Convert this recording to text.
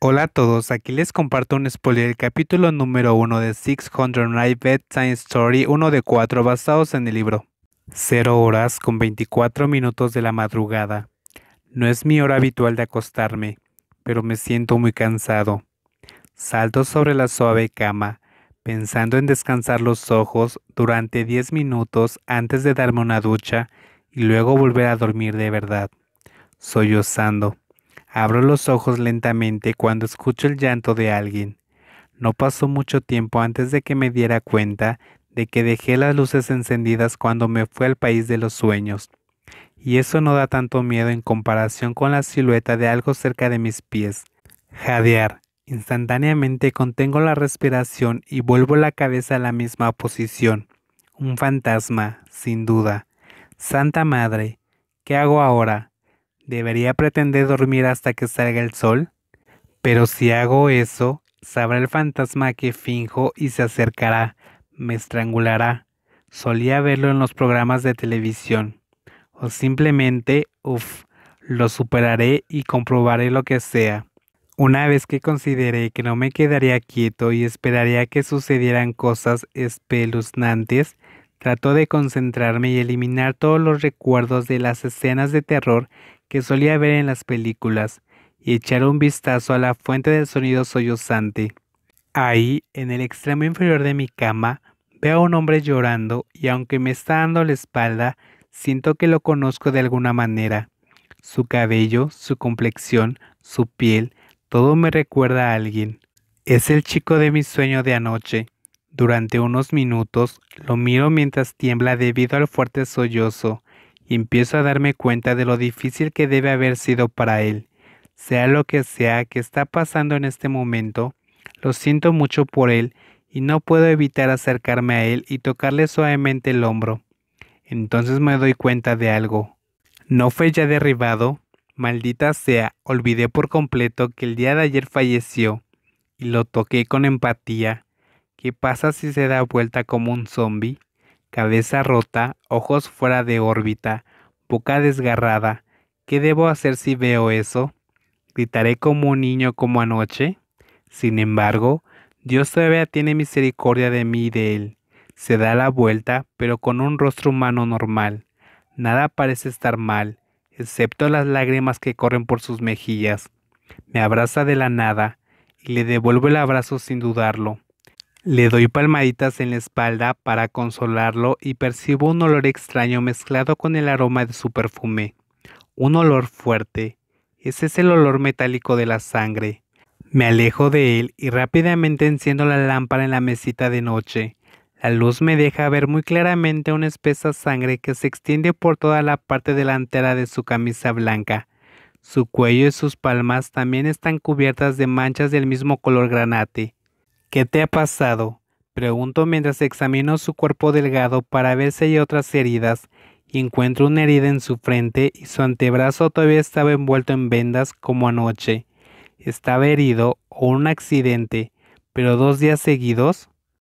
Hola a todos, aquí les comparto un spoiler del capítulo número 1 de 609 Bedtime Story, uno de cuatro basados en el libro. 0 horas con 24 minutos de la madrugada. No es mi hora habitual de acostarme, pero me siento muy cansado. Salto sobre la suave cama, pensando en descansar los ojos durante 10 minutos antes de darme una ducha y luego volver a dormir de verdad, sollozando. Abro los ojos lentamente cuando escucho el llanto de alguien. No pasó mucho tiempo antes de que me diera cuenta de que dejé las luces encendidas cuando me fui al país de los sueños. Y eso no da tanto miedo en comparación con la silueta de algo cerca de mis pies. Jadear. Instantáneamente contengo la respiración y vuelvo la cabeza a la misma posición. Un fantasma, sin duda. Santa Madre, ¿qué hago ahora? debería pretender dormir hasta que salga el sol, pero si hago eso, sabrá el fantasma que finjo y se acercará, me estrangulará. Solía verlo en los programas de televisión. O simplemente, uff, lo superaré y comprobaré lo que sea. Una vez que consideré que no me quedaría quieto y esperaría que sucedieran cosas espeluznantes, Trató de concentrarme y eliminar todos los recuerdos de las escenas de terror que solía ver en las películas y echar un vistazo a la fuente del sonido sollozante. Ahí, en el extremo inferior de mi cama, veo a un hombre llorando y aunque me está dando la espalda, siento que lo conozco de alguna manera. Su cabello, su complexión, su piel, todo me recuerda a alguien. Es el chico de mi sueño de anoche. Durante unos minutos lo miro mientras tiembla debido al fuerte sollozo y empiezo a darme cuenta de lo difícil que debe haber sido para él. Sea lo que sea que está pasando en este momento, lo siento mucho por él y no puedo evitar acercarme a él y tocarle suavemente el hombro. Entonces me doy cuenta de algo. ¿No fue ya derribado? Maldita sea, olvidé por completo que el día de ayer falleció y lo toqué con empatía. ¿Qué pasa si se da vuelta como un zombie? Cabeza rota, ojos fuera de órbita, boca desgarrada. ¿Qué debo hacer si veo eso? ¿Gritaré como un niño como anoche? Sin embargo, Dios todavía tiene misericordia de mí y de él. Se da la vuelta, pero con un rostro humano normal. Nada parece estar mal, excepto las lágrimas que corren por sus mejillas. Me abraza de la nada y le devuelvo el abrazo sin dudarlo. Le doy palmaditas en la espalda para consolarlo y percibo un olor extraño mezclado con el aroma de su perfume. Un olor fuerte. Ese es el olor metálico de la sangre. Me alejo de él y rápidamente enciendo la lámpara en la mesita de noche. La luz me deja ver muy claramente una espesa sangre que se extiende por toda la parte delantera de su camisa blanca. Su cuello y sus palmas también están cubiertas de manchas del mismo color granate. ¿Qué te ha pasado? Pregunto mientras examino su cuerpo delgado para ver si hay otras heridas y encuentro una herida en su frente y su antebrazo todavía estaba envuelto en vendas como anoche. Estaba herido o un accidente, pero dos días seguidos.